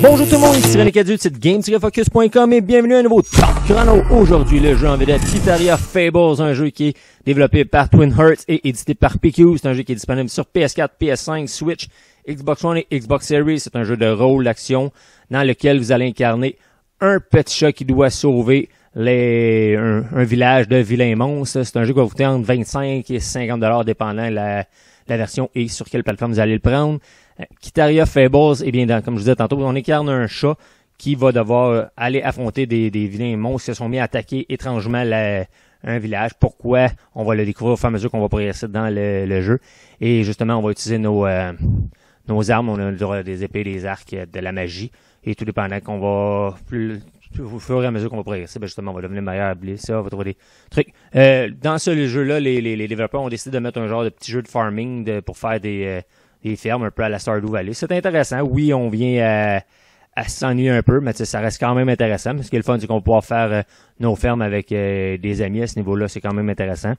Bonjour tout le monde, ici René de site game et bienvenue à un nouveau Top Chrono. Aujourd'hui, le jeu en vedette Titaria Fables, un jeu qui est développé par Twin Hearts et édité par PQ. C'est un jeu qui est disponible sur PS4, PS5, Switch, Xbox One et Xbox Series. C'est un jeu de rôle d'action dans lequel vous allez incarner un petit chat qui doit sauver un, village de vilains monstres. C'est un jeu qui va vous coûter entre 25 et 50 dollars dépendant la la version et sur quelle plateforme vous allez le prendre. Euh, Kitaria Fables, eh bien, comme je vous disais tantôt, on incarne un chat qui va devoir euh, aller affronter des, des vilains monstres qui se sont mis à attaquer étrangement un village. Pourquoi? On va le découvrir au fur et à mesure qu'on va progresser dans le, jeu. Et justement, on va utiliser nos, euh, nos armes. On a des épées, des arcs, de la magie. Et tout dépendant qu'on va plus, au fur et à mesure qu'on va progresser, ben justement, on va devenir meilleur à ça, trucs. Euh, dans ce jeu-là, les, les, développeurs ont décidé de mettre un genre de petit jeu de farming de, pour faire des, euh, des fermes un peu à la Stardew Valley. C'est intéressant. Oui, on vient à, à s'ennuyer un peu, mais ça reste quand même intéressant. parce qui est le fun, c'est qu'on va pouvoir faire euh, nos fermes avec des amis à ce niveau-là. C'est quand même intéressant.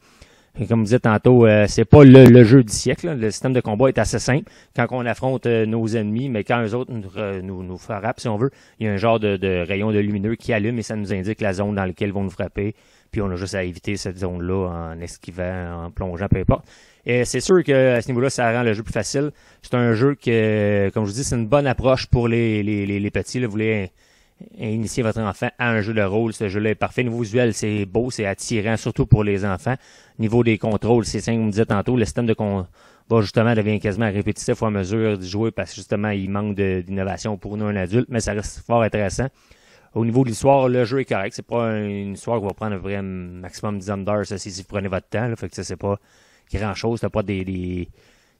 Comme vous dit tantôt, euh, c'est pas le, jeu du siècle. Le système de combat est assez simple quand on affronte euh, nos ennemis, mais quand eux autres euh, nous, nous, frappent, si on veut, il y a un genre de, de, rayon de lumineux qui allume et ça nous indique la zone dans laquelle ils vont nous frapper. Puis on a juste à éviter cette zone-là en esquivant, en plongeant, peu importe. Et c'est sûr que à ce niveau-là, ça rend le jeu plus facile. C'est un jeu que, comme je vous dis, c'est une bonne approche pour les, les, les, petits. Vous voulez initier votre enfant à un jeu de rôle. Ce jeu-là est parfait. Niveau visuel, c'est beau, c'est attirant, surtout pour les enfants. Niveau des contrôles, c'est simple, vous me disiez tantôt, le système de con va justement devient quasiment répétitif à mesure de jouer parce que justement, il manque d'innovation pour nous, un adulte, mais ça reste fort intéressant. Au niveau de l'histoire, le jeu est correct. C'est pas une histoire qui va prendre un vrai maximum de 10 heures, si vous prenez votre temps. Là, fait que ça, c'est pas grand-chose. T'as pas des, des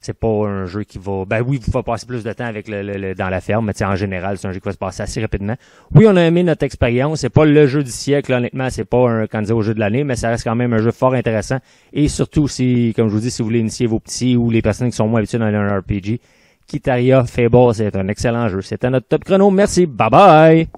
c'est pas un jeu qui va. Ben oui, vous va passer plus de temps avec le, dans la ferme, mais en général, c'est un jeu qui va se passer assez rapidement. Oui, on a aimé notre expérience. C'est pas le jeu du siècle, honnêtement, c'est pas un candidat au jeu de l'année, mais ça reste quand même un jeu fort intéressant. Et surtout, si, comme je vous dis, si vous voulez initier vos petits ou les personnes qui sont moins habituées dans un RPG, Kitaria Fable, c'est un excellent jeu. C'était notre top chrono. Merci. Bye bye.